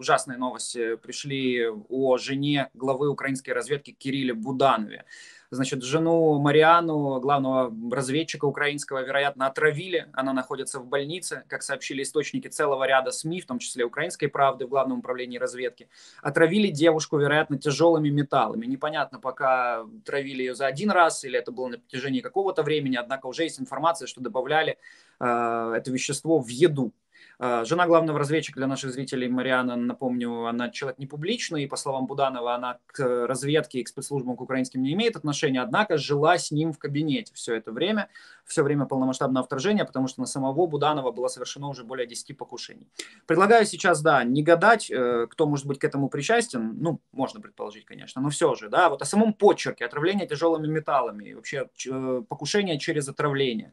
Ужасные новости пришли о жене главы украинской разведки Кирилле Буданове. Значит, жену Мариану, главного разведчика украинского, вероятно, отравили. Она находится в больнице, как сообщили источники целого ряда СМИ, в том числе «Украинской правды» в Главном управлении разведки. Отравили девушку, вероятно, тяжелыми металлами. Непонятно, пока травили ее за один раз или это было на протяжении какого-то времени, однако уже есть информация, что добавляли э, это вещество в еду. А, жена главного разведчика для наших зрителей Мариана, напомню, она человек не публичный, и, по словам Буданова, она к э, разведке и к спецслужбам к украинским не имеет отношения, однако жила с ним в кабинете все это время, все время полномасштабного вторжения, потому что на самого Буданова было совершено уже более 10 покушений. Предлагаю сейчас, да, не гадать, э, кто может быть к этому причастен, ну, можно предположить, конечно, но все же, да, вот о самом подчерке отравление тяжелыми металлами, вообще э, покушение через отравление.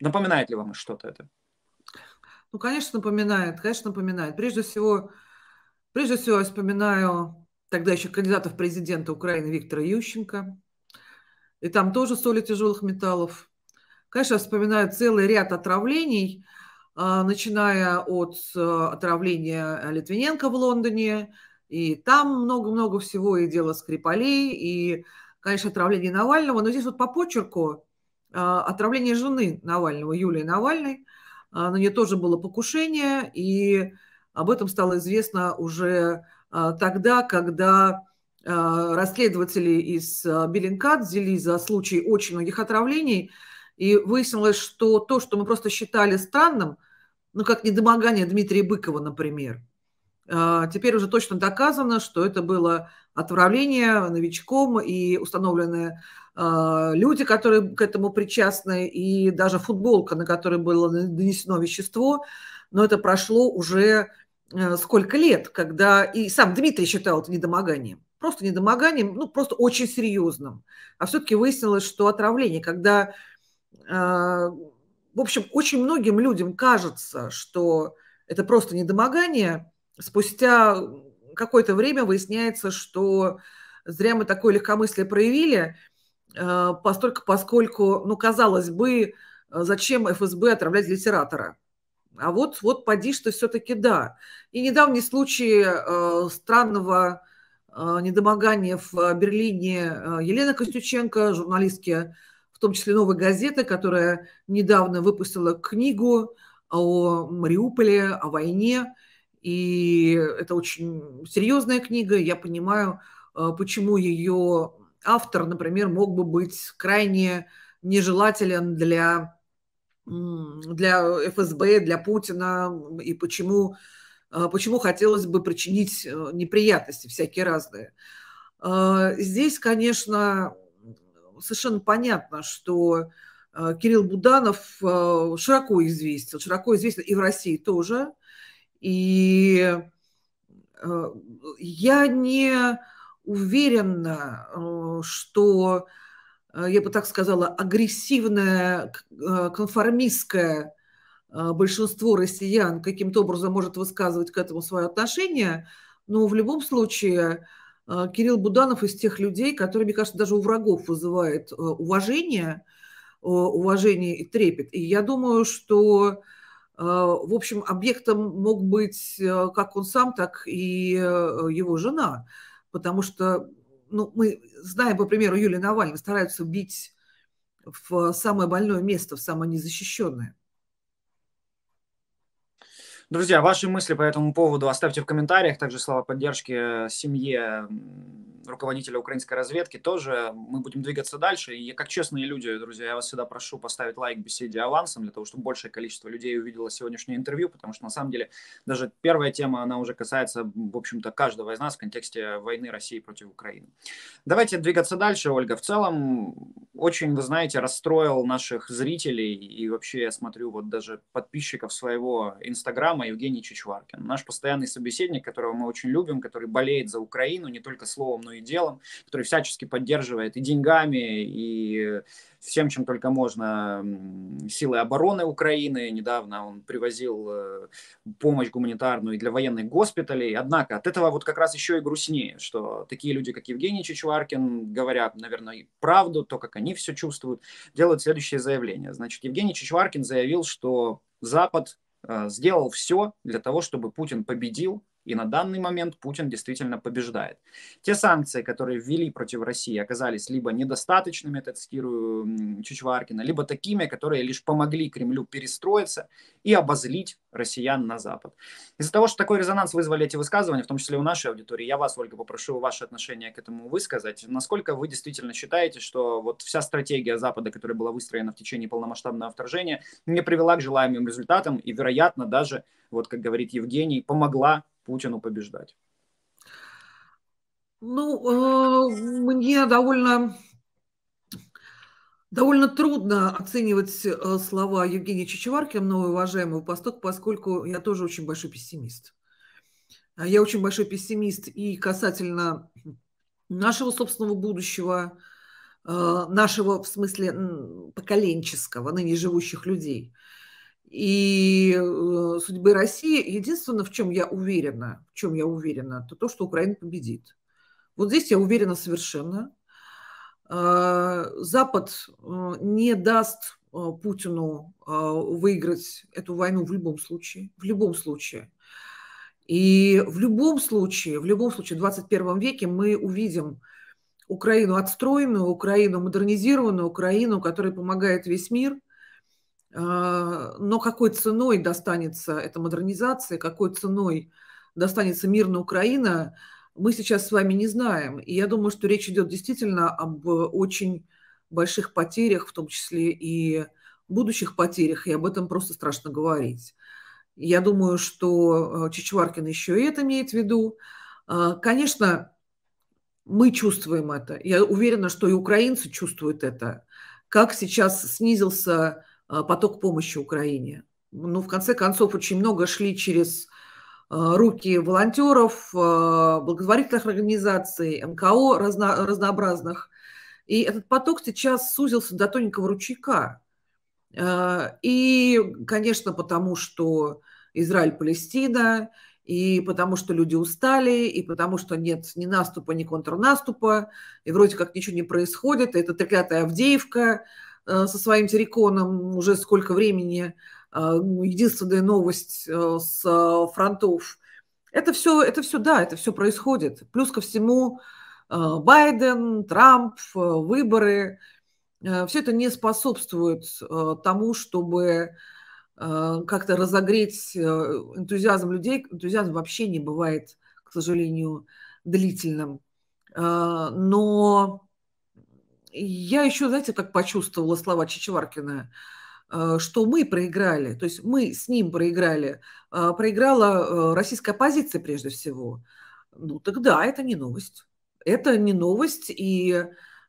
Напоминает ли вам что-то это? Ну, конечно, напоминает, конечно, напоминает. Прежде всего, прежде всего я вспоминаю тогда еще кандидата в президенты Украины Виктора Ющенко. И там тоже соли тяжелых металлов. Конечно, я вспоминаю целый ряд отравлений, а, начиная от э, отравления Литвиненко в Лондоне, и там много-много всего, и дело Скрипалей, и, конечно, отравление Навального. Но здесь вот по почерку а, отравление жены Навального, Юлии Навальной – а, на нее тоже было покушение, и об этом стало известно уже а, тогда, когда а, расследователи из Беллинкат взялись за случай очень многих отравлений, и выяснилось, что то, что мы просто считали странным, ну, как недомогание Дмитрия Быкова, например – а, теперь уже точно доказано, что это было отправление новичком и установлены а, люди, которые к этому причастны, и даже футболка, на которой было нанесено вещество. Но это прошло уже э, сколько лет, когда и сам Дмитрий считал это недомоганием. Просто недомоганием, ну, просто очень серьезным. А все-таки выяснилось, что отравление, когда, а, в общем, очень многим людям кажется, что это просто недомогание, спустя какое-то время выясняется, что зря мы такое легкомыслие проявили, э, постольку, поскольку, ну, казалось бы, э, зачем ФСБ отравлять литератора? А вот, вот поди, что все-таки да. И недавний случай э, странного недомогания в Берлине Елены Костюченко, журналистки, в том числе «Новой газеты», которая недавно выпустила книгу о Мариуполе, о войне – и это очень серьезная книга. Я понимаю, э, почему ее автор, например, мог бы быть крайне нежелателен для, для ФСБ, для Путина, и почему, э, почему хотелось бы причинить э, неприятности всякие разные. Здесь, конечно, совершенно понятно, что Кирилл Буданов широко известен, широко известен и в России тоже – и э, я не уверена, э, что, э, я бы так сказала, агрессивное конформистское большинство россиян каким-то образом может высказывать к этому свое отношение, но в любом случае Кирилл Буданов из тех людей, которые, мне кажется, даже у врагов вызывает уважение, уважение и трепет. И я думаю, что а, в общем, объектом мог быть а, как он сам, так и а, его жена, потому что ну, мы знаем, по примеру, Юлии Навального стараются бить в самое больное место, в самое незащищенное. Друзья, ваши мысли по этому поводу оставьте в комментариях. Также слова поддержки э, семье руководителя украинской разведки тоже. Мы будем двигаться дальше. И как честные люди, друзья, я вас всегда прошу поставить лайк беседе авансом, для того, чтобы большее количество людей увидело сегодняшнее интервью, потому что на самом деле даже первая тема, она уже касается, в общем-то, каждого из нас в контексте войны России против Украины. Давайте двигаться дальше, Ольга. В целом, очень, вы знаете, расстроил наших зрителей и вообще, я смотрю, вот даже подписчиков своего Инстаграма, программа Евгений Чичваркин. Наш постоянный собеседник, которого мы очень любим, который болеет за Украину не только словом, но и делом, который всячески поддерживает и деньгами, и всем, чем только можно, силы обороны Украины. Недавно он привозил э, помощь гуманитарную и для военных госпиталей. Однако от этого вот как раз еще и грустнее, что такие люди, как Евгений Чичваркин, говорят, наверное, правду, то, как они все чувствуют, делают следующее заявление. Значит, Евгений Чичваркин заявил, что Запад Э, сделал все для того, чтобы Путин победил и на данный момент Путин действительно побеждает. Те санкции, которые ввели против России, оказались либо недостаточными, это цитирую Чичваркина, либо такими, которые лишь помогли Кремлю перестроиться и обозлить россиян на Запад. Из-за того, что такой резонанс вызвали эти высказывания, в том числе у нашей аудитории, я вас, Ольга, попрошу ваше отношение к этому высказать. Насколько вы действительно считаете, что вот вся стратегия Запада, которая была выстроена в течение полномасштабного вторжения, не привела к желаемым результатам и, вероятно, даже, вот как говорит Евгений, помогла Путину побеждать? Ну, э, мне довольно Довольно трудно оценивать э, слова Евгения Чичеваркина, мной уважаемого Посток, поскольку я тоже очень большой пессимист. А я очень большой пессимист и касательно нашего собственного будущего, э, нашего, в смысле, поколенческого, ныне живущих людей – и э, судьбы России. Единственное, в чем я уверена, в чем я уверена, это то, что Украина победит. Вот здесь я уверена совершенно. А, Запад э, не даст э, Путину выиграть эту войну в любом случае, в любом случае. И в любом случае, в любом случае, в 21 веке мы увидим Украину отстроенную, Украину модернизированную, Украину, которая помогает весь мир – а, но какой ценой достанется эта модернизация, какой ценой достанется мир на Украина, мы сейчас с вами не знаем. И я думаю, что речь идет действительно об очень больших потерях, в том числе и будущих потерях, и об этом просто страшно говорить. Я думаю, что э, Чичваркин еще и это имеет в виду. А, конечно, мы чувствуем это. Я уверена, что и украинцы чувствуют это. Как сейчас снизился Э, поток помощи Украине. Ну, в конце концов, очень много шли через э, руки волонтеров, э, благотворительных организаций, МКО разно, разнообразных. И этот поток сейчас сузился до тоненького ручейка. И, конечно, потому что Израиль-Палестина, и потому что люди устали, и потому что нет ни наступа, ни контрнаступа, и вроде как ничего не происходит, и это треклятая Авдеевка – Э, со своим Терриконом уже сколько времени. Э, ну, единственная новость э, с фронтов. Это все, это все, да, это все происходит. Плюс ко всему Байден, Трамп, выборы. Все это не способствует тому, чтобы как-то разогреть энтузиазм людей. Энтузиазм вообще не бывает, к сожалению, длительным. Но я еще, знаете, как почувствовала слова Чичеваркина, э, что мы проиграли, то есть мы с ним проиграли, а, проиграла э, российская оппозиция прежде всего. Ну тогда это не новость. Это не новость, и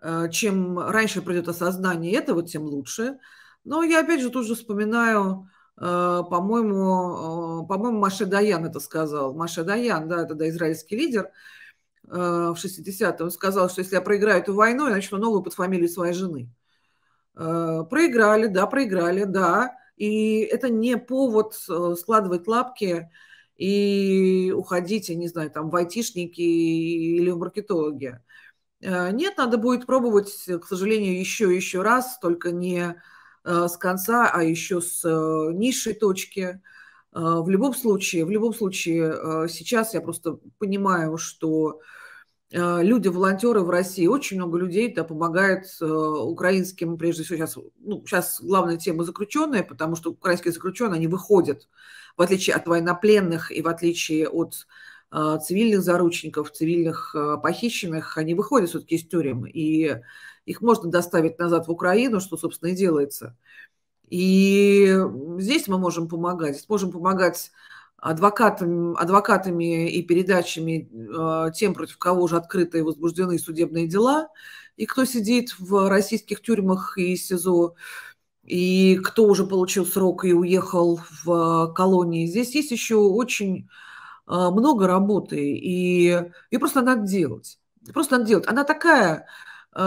э, чем раньше придет осознание этого, тем лучше. Но я опять же тоже вспоминаю, по-моему, по-моему, Маша Даян это сказал. Маша Даян, да, тогда израильский лидер, Э, в 60-м сказал, что если я проиграю эту войну, я начну новую под фамилию своей жены. Э, проиграли, да, проиграли, да. И это не повод э, складывать лапки и уходить, я не знаю, там, в айтишники или в маркетологи. Нет, надо будет пробовать, к сожалению, еще и еще раз, только не с конца, а еще с низшей точки. В любом случае, в любом случае, сейчас я просто понимаю, что Э, люди, волонтеры в России, очень много людей да, помогает э, украинским, прежде всего сейчас, ну, сейчас главная тема заключенная потому что украинские заключенные, они выходят, в отличие от военнопленных и в отличие от э, цивильных заручников, цивильных похищенных, они выходят все-таки из тюрем, и их можно доставить назад в Украину, что, собственно, и делается. И здесь мы можем помогать. Здесь можем помогать адвокатами, адвокатами и передачами э, тем, против кого уже открыты и возбуждены судебные дела, и кто сидит в российских тюрьмах и СИЗО, и кто уже получил срок и уехал в колонии. Здесь есть еще очень э, много работы, и ее просто надо делать. Просто надо делать. Она такая э,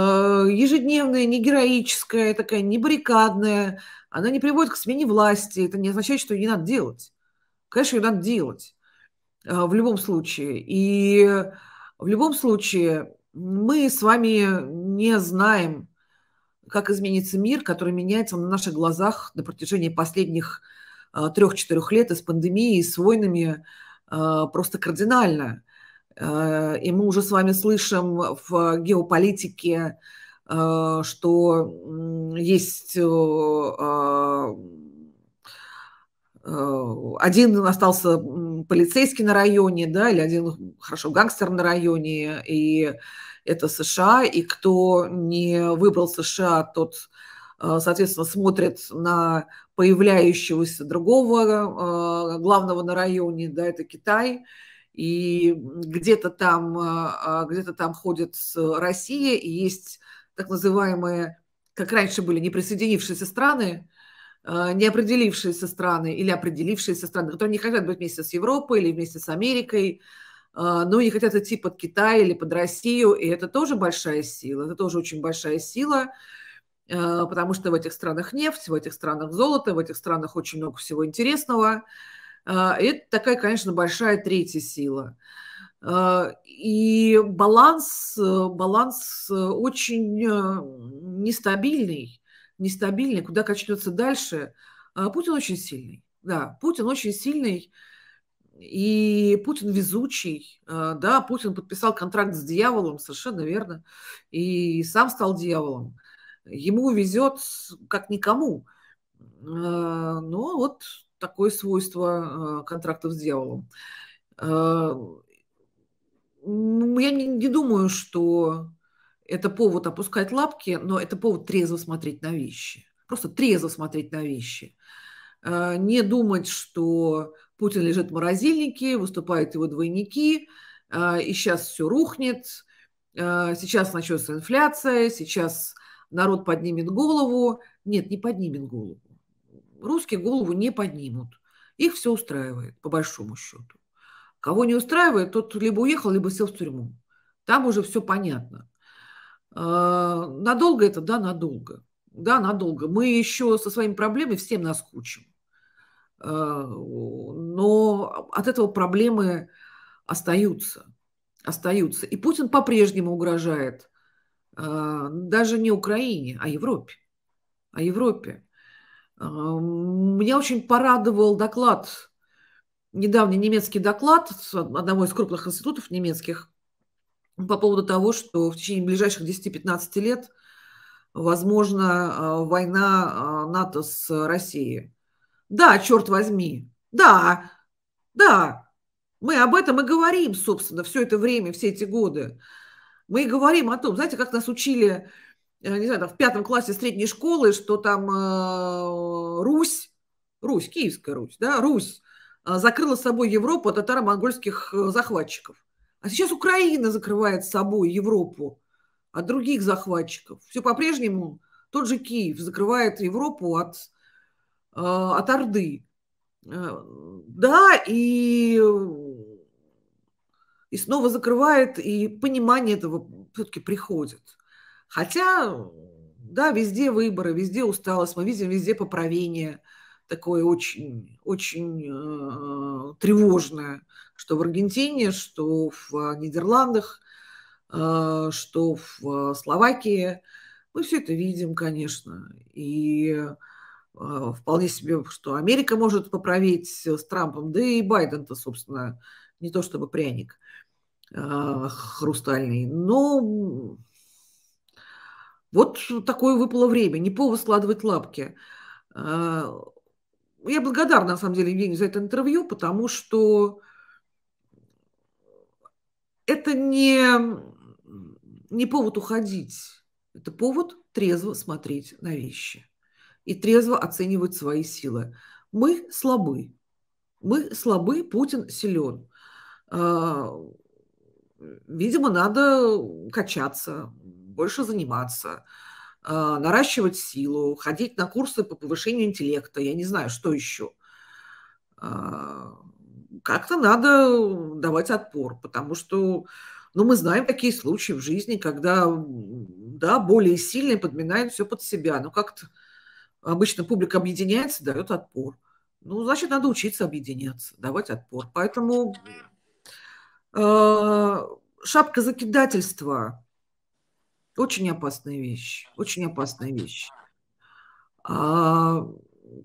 ежедневная, не героическая, такая не баррикадная, она не приводит к смене власти, это не означает, что ее не надо делать. Конечно, ее надо делать а, в любом случае. И э, в любом случае мы с вами не знаем, как изменится мир, который меняется на наших глазах на протяжении последних а, трех-четырех лет из пандемии и с войнами а, просто кардинально. И мы уже с вами слышим в геополитике, что есть э, Э, один остался полицейский на районе, да, или один, хорошо, гангстер на районе, и это США, и кто не выбрал США, тот, э, соответственно, смотрит на появляющегося другого э, главного на районе, да, это Китай, и где-то там, где-то там ходит Россия, и есть так называемые, как раньше были, неприсоединившиеся страны, а, не определившиеся страны или определившиеся страны, которые не хотят быть вместе с Европой или вместе с Америкой, а, но не хотят идти под Китай или под Россию, и это тоже большая сила, это тоже очень большая сила, а, потому что в этих странах нефть, в этих странах золото, в этих странах очень много всего интересного. И это такая, конечно, большая третья сила. И баланс, баланс э, очень э, нестабильный нестабильный, куда качнется дальше. А Путин очень сильный. Да, Путин очень сильный. И Путин везучий, а, да, Путин подписал контракт с дьяволом, совершенно верно, и сам стал дьяволом. Ему везет как никому. А, но вот такое свойство контрактов с дьяволом. Ну, я не, не думаю, что это повод опускать лапки, но это повод трезво смотреть на вещи. Просто трезво смотреть на вещи. А, не думать, что Путин лежит в морозильнике, выступают его двойники, а, и а, сейчас все рухнет, сейчас начнется инфляция, сейчас народ поднимет голову. Нет, не поднимет голову. Русские голову не поднимут. Их все устраивает, по большому счету. Кого не устраивает, тот либо уехал, либо сел в тюрьму. Там уже все понятно. А, надолго это? Да, надолго. Да, надолго. Мы еще со своими проблемами всем наскучим. А, но от этого проблемы остаются. Остаются. И Путин по-прежнему угрожает а, даже не Украине, а Европе. а Европе. Меня очень порадовал доклад, недавний немецкий доклад одного из крупных институтов немецких, по поводу того, что в течение ближайших 10-15 лет возможно э, война э, НАТО с Россией. Да, черт возьми, да, да, мы об этом и говорим, собственно, все это время, все эти годы. Мы и говорим о том, знаете, как нас учили, э, не знаю, там, в пятом классе средней школы, что там э, Русь, Русь, Киевская Русь, да, Русь закрыла с собой Европу от татаро-монгольских захватчиков. А сейчас Украина закрывает с собой Европу от других захватчиков. Все по-прежнему тот же Киев закрывает Европу от, э, от Орды. Э, да, и, и снова закрывает, и понимание этого все-таки приходит. Хотя, да, везде выборы, везде усталость, мы видим везде поправение – такое очень, очень э, тревожное, что в Аргентине, что в Нидерландах, э, что в Словакии. Мы все это видим, конечно. И э, вполне себе, что Америка может поправить с Трампом, да и Байден-то, собственно, не то чтобы пряник хрустальный. Но ну, вот такое выпало время, не повод складывать лапки я благодарна, на самом деле, Евгению за это интервью, потому что это не, не повод уходить. Это повод трезво смотреть на вещи и трезво оценивать свои силы. Мы слабы. Мы слабы, Путин силен. А, видимо, надо качаться, больше заниматься, а, наращивать силу, ходить на курсы по повышению интеллекта, я не знаю, что еще. А, как-то надо давать отпор, потому что ну, мы знаем такие случаи в жизни, когда да, более сильные подминают все под себя. Но как-то обычно публика объединяется, дает отпор. Ну, значит, надо учиться объединяться, давать отпор. Поэтому э, шапка закидательства очень опасная вещь, очень опасная вещь. А,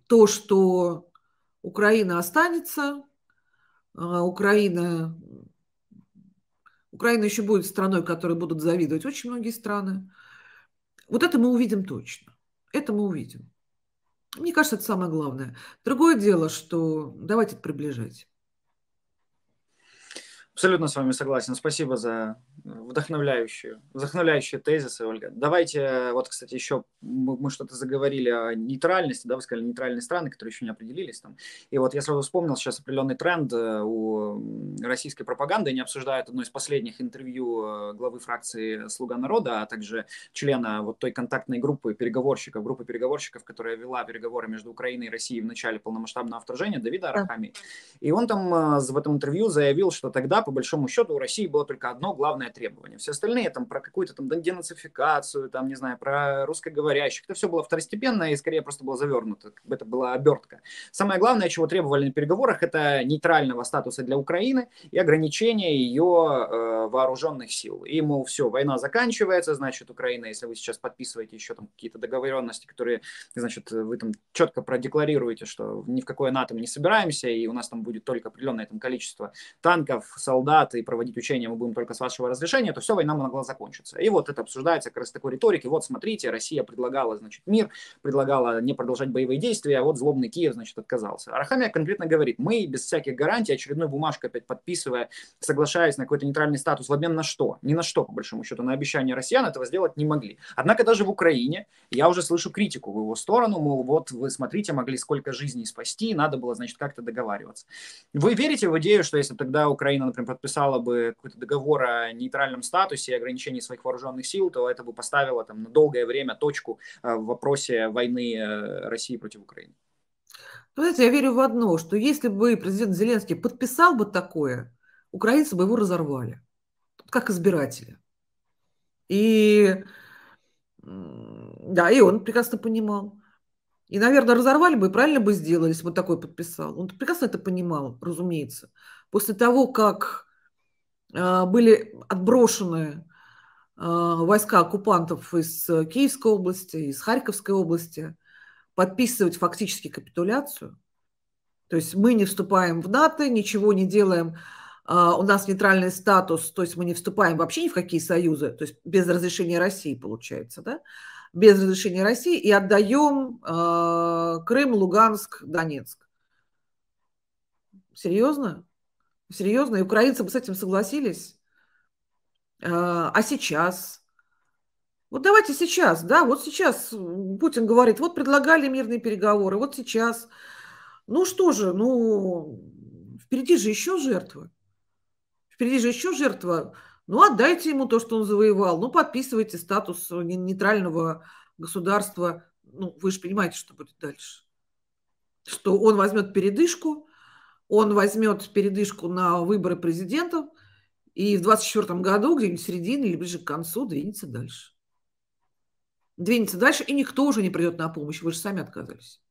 то, что Украина останется, а, Украина, Украина еще будет страной, которой будут завидовать очень многие страны. Вот это мы увидим точно. Это мы увидим. Мне кажется, это самое главное. Другое дело, что давайте приближать. Абсолютно с вами согласен. Спасибо за вдохновляющие, вдохновляющие тезисы, Ольга. Давайте, э, вот, кстати, еще мы, мы что-то заговорили о нейтральности, да, вы сказали нейтральные страны, которые еще не определились там. И вот я сразу вспомнил сейчас определенный тренд э, у российской пропаганды, они обсуждают одно из последних интервью э, главы фракции «Слуга народа», а также члена вот той контактной группы переговорщиков, группы переговорщиков, которая вела переговоры между Украиной и Россией в начале полномасштабного вторжения, Давида Арахами. И он там в этом интервью заявил, что тогда по большому счету, у России было только одно главное требование. Все остальные там про какую-то там денацификацию, там, не знаю, про русскоговорящих, это все было второстепенно и скорее просто было завернуто, как бы это была обертка. Самое главное, чего требовали на переговорах, это нейтрального статуса для Украины и ограничения ее э, вооруженных сил. И, мол, все, война заканчивается, значит, Украина, если вы сейчас подписываете еще там какие-то договоренности, которые, значит, вы там четко продекларируете, что ни в какое НАТО мы не собираемся, и у нас там будет только определенное там количество танков, солдат, солдат и проводить учения мы будем только с вашего разрешения, то все, война могла закончиться. И вот это обсуждается как раз такой риторики. Вот смотрите, Россия предлагала, значит, мир, предлагала не продолжать боевые действия, а вот злобный Киев, значит, отказался. Архамия конкретно говорит, мы без всяких гарантий, очередной бумажкой опять подписывая, соглашаясь на какой-то нейтральный статус, в обмен на что? Ни на что, по большому счету, на обещание россиян этого сделать не могли. Однако даже в Украине я уже слышу критику в его сторону, мол, вот вы смотрите, могли сколько жизней спасти, надо было, значит, как-то договариваться. Вы верите в идею, что если тогда Украина, например, подписала бы какой-то договор о нейтральном статусе и ограничении своих вооруженных сил, то это бы поставило там на долгое время точку э, в вопросе войны э, России против Украины. Ну, знаете, я верю в одно, что если бы президент Зеленский подписал бы такое, украинцы бы его разорвали, как избиратели. И да, и он прекрасно понимал. И, наверное, разорвали бы и правильно бы сделали, если бы он такой подписал. Он прекрасно это понимал, разумеется. После того, как а, были отброшены а, войска оккупантов из Киевской области, из Харьковской области, подписывать фактически капитуляцию. То есть мы не вступаем в НАТО, ничего не делаем, а, у нас нейтральный статус, то есть мы не вступаем вообще ни в какие союзы, то есть без разрешения России получается, да? без разрешения России и отдаем Крым, Луганск, Донецк. Серьезно? Серьезно, и украинцы бы с этим согласились. А, а сейчас? Вот давайте сейчас, да, вот сейчас Путин говорит, вот предлагали мирные переговоры, вот сейчас. Ну что же, ну впереди же еще жертва. Впереди же еще жертва. Ну отдайте ему то, что он завоевал. Ну подписывайте статус нейтрального государства. Ну вы же понимаете, что будет дальше. Что он возьмет передышку, он возьмет передышку на выборы президента и в 2024 году, где-нибудь середине или ближе к концу, двинется дальше. Двинется дальше, и никто уже не придет на помощь. Вы же сами отказались.